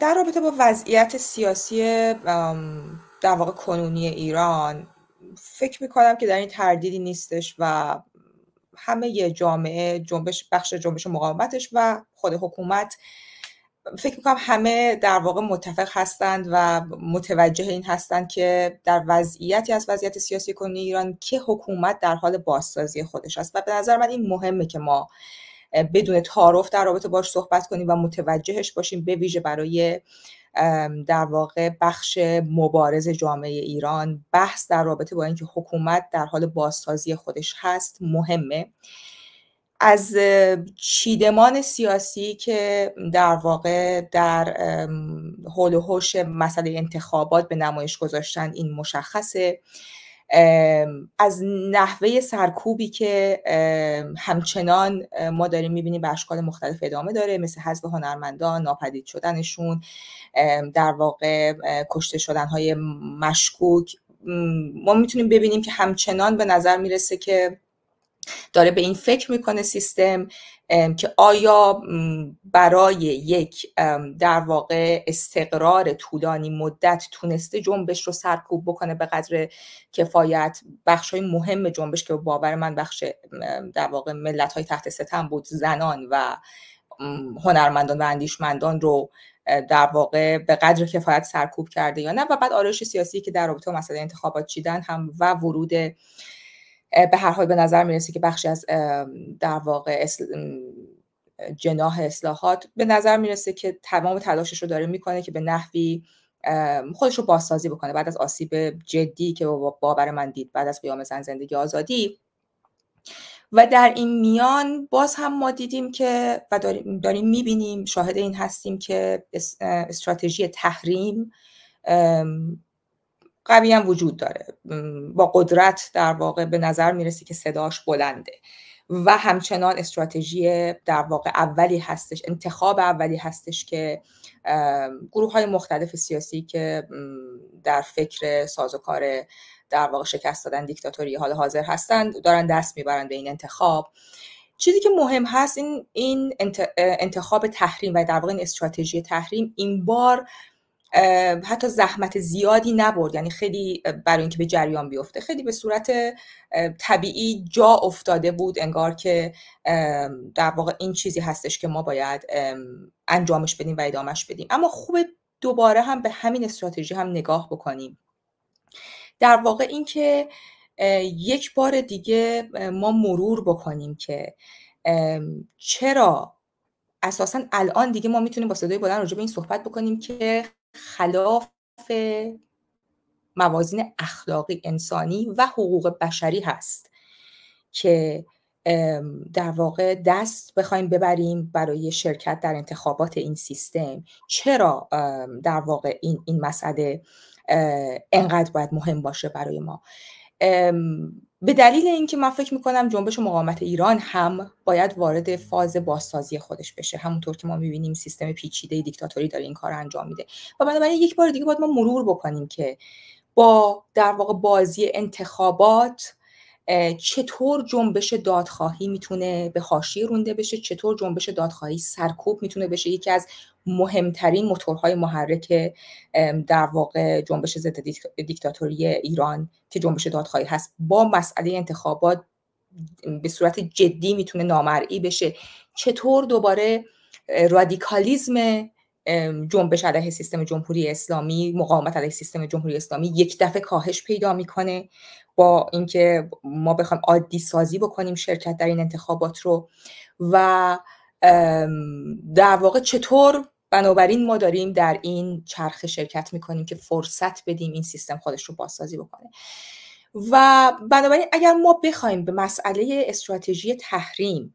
در رابطه با وضعیت سیاسی در واقع کنونی ایران فکر میکنم که در این تردیدی نیستش و همه جامعه جنبش بخش جنبش مقاومتش و خود حکومت فکر میکنم همه در واقع متفق هستند و متوجه این هستند که در وضعیتی از وضعیت سیاسی کنونی ایران که حکومت در حال بازسازی خودش است و به نظر من این مهمه که ما بدون تعارف در رابطه باش صحبت کنیم و متوجهش باشیم به ویژه برای در واقع بخش مبارز جامعه ایران بحث در رابطه با اینکه حکومت در حال بازسازی خودش هست مهمه از چیدمان سیاسی که در واقع در حول و حوش مسئله انتخابات به نمایش گذاشتن این مشخصه از نحوه سرکوبی که همچنان ما داریم میبینیم به اشکال مختلف ادامه داره مثل حذف هنرمندان ناپدید شدنشون در واقع کشته شدن های مشکوک ما میتونیم ببینیم که همچنان به نظر میرسه که داره به این فکر میکنه سیستم که آیا برای یک در واقع استقرار طولانی مدت تونسته جنبش رو سرکوب بکنه به قدر کفایت بخش های مهم جنبش که باور من بخش در واقع ملت های تحت ستم بود زنان و هنرمندان و اندیشمندان رو در واقع به قدر کفایت سرکوب کرده یا نه و بعد آرایش سیاسی که در رابطه با مسئله انتخابات چیدن هم و ورود به هر حال به نظر میرسه که بخشی از در واقع جناح اصلاحات به نظر میرسه که تمام تلاشش رو داره میکنه که به نحوی خودش رو بازسازی بکنه بعد از آسیب جدی که باور من دید بعد از قیام زن زندگی آزادی و در این میان باز هم ما دیدیم که و داریم, داریم میبینیم شاهد این هستیم که استراتژی تحریم قوی هم وجود داره با قدرت در واقع به نظر میرسه که صداش بلنده و همچنان استراتژی در واقع اولی هستش انتخاب اولی هستش که گروه های مختلف سیاسی که در فکر سازوکار در واقع شکست دادن دیکتاتوری حال حاضر هستند دارن دست میبرن به این انتخاب چیزی که مهم هست این, این انتخاب تحریم و در واقع این استراتژی تحریم این بار حتی زحمت زیادی نبرد یعنی خیلی برای اینکه به جریان بیفته خیلی به صورت طبیعی جا افتاده بود انگار که در واقع این چیزی هستش که ما باید انجامش بدیم و ادامش بدیم اما خوب دوباره هم به همین استراتژی هم نگاه بکنیم در واقع اینکه یک بار دیگه ما مرور بکنیم که چرا اساسا الان دیگه ما میتونیم با صدای بلند راجع به این صحبت بکنیم که خلاف موازین اخلاقی انسانی و حقوق بشری هست که در واقع دست بخوایم ببریم برای شرکت در انتخابات این سیستم چرا در واقع این, این مسئله انقدر باید مهم باشه برای ما به دلیل اینکه من فکر میکنم جنبش و مقاومت ایران هم باید وارد فاز بازسازی خودش بشه همونطور که ما میبینیم سیستم پیچیده دیکتاتوری داره این کار انجام میده و بنابراین یک بار دیگه باید ما مرور بکنیم که با در واقع بازی انتخابات چطور جنبش دادخواهی میتونه به حاشیه رونده بشه چطور جنبش دادخواهی سرکوب میتونه بشه یکی از مهمترین موتورهای محرک در واقع جنبش ضد دیکتاتوری ایران که جنبش دادخواهی هست با مسئله انتخابات به صورت جدی میتونه نامرئی بشه چطور دوباره رادیکالیزم جنبش علیه سیستم جمهوری اسلامی مقاومت علیه سیستم جمهوری اسلامی یک دفعه کاهش پیدا میکنه با اینکه ما بخوایم عادی سازی بکنیم شرکت در این انتخابات رو و در واقع چطور بنابراین ما داریم در این چرخه شرکت میکنیم که فرصت بدیم این سیستم خودش رو بازسازی بکنه و بنابراین اگر ما بخوایم به مسئله استراتژی تحریم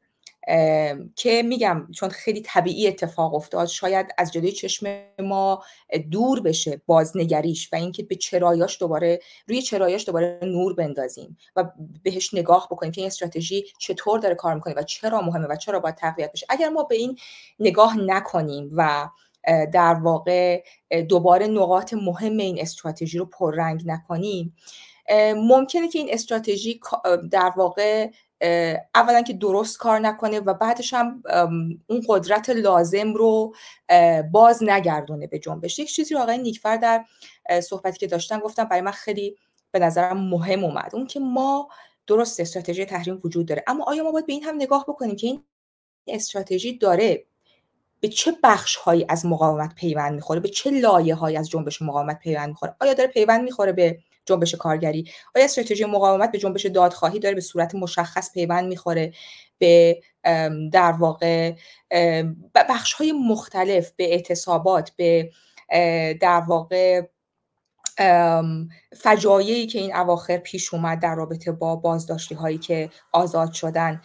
که میگم چون خیلی طبیعی اتفاق افتاد شاید از جلوی چشم ما دور بشه بازنگریش و اینکه به چرایاش دوباره روی چرایاش دوباره نور بندازیم و بهش نگاه بکنیم که این استراتژی چطور داره کار میکنه و چرا مهمه و چرا باید تقویت بشه اگر ما به این نگاه نکنیم و در واقع دوباره نقاط مهم این استراتژی رو پررنگ نکنیم ممکنه که این استراتژی در واقع اولا که درست کار نکنه و بعدش هم اون قدرت لازم رو باز نگردونه به جنبش یک چیزی رو آقای نیکفر در صحبتی که داشتن گفتم برای من خیلی به نظرم مهم اومد اون که ما درست استراتژی تحریم وجود داره اما آیا ما باید به این هم نگاه بکنیم که این استراتژی داره به چه بخش هایی از مقاومت پیوند میخوره به چه لایه هایی از جنبش مقاومت پیوند میخوره آیا داره پیوند میخوره به جنبش کارگری آیا استراتژی مقاومت به جنبش دادخواهی داره به صورت مشخص پیوند میخوره به در واقع بخش های مختلف به اعتصابات به در واقع فجایعی که این اواخر پیش اومد در رابطه با بازداشتی هایی که آزاد شدن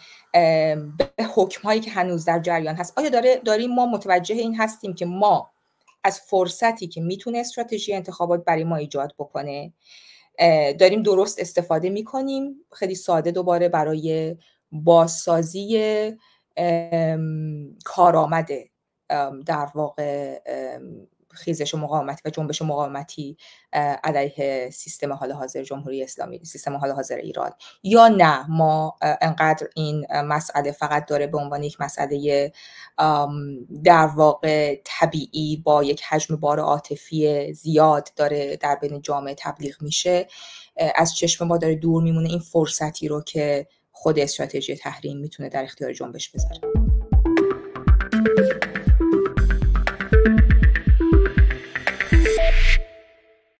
به حکم هایی که هنوز در جریان هست آیا داره داریم ما متوجه این هستیم که ما از فرصتی که میتونه استراتژی انتخابات برای ما ایجاد بکنه داریم درست استفاده میکنیم خیلی ساده دوباره برای بازسازی کارآمد در واقع خیزش و مقاومت و جنبش و مقاومتی علیه سیستم حال حاضر جمهوری اسلامی سیستم حال حاضر ایران یا نه ما انقدر این مسئله فقط داره به عنوان یک مسئله در واقع طبیعی با یک حجم بار عاطفی زیاد داره در بین جامعه تبلیغ میشه از چشم ما داره دور میمونه این فرصتی رو که خود استراتژی تحریم میتونه در اختیار جنبش بذاره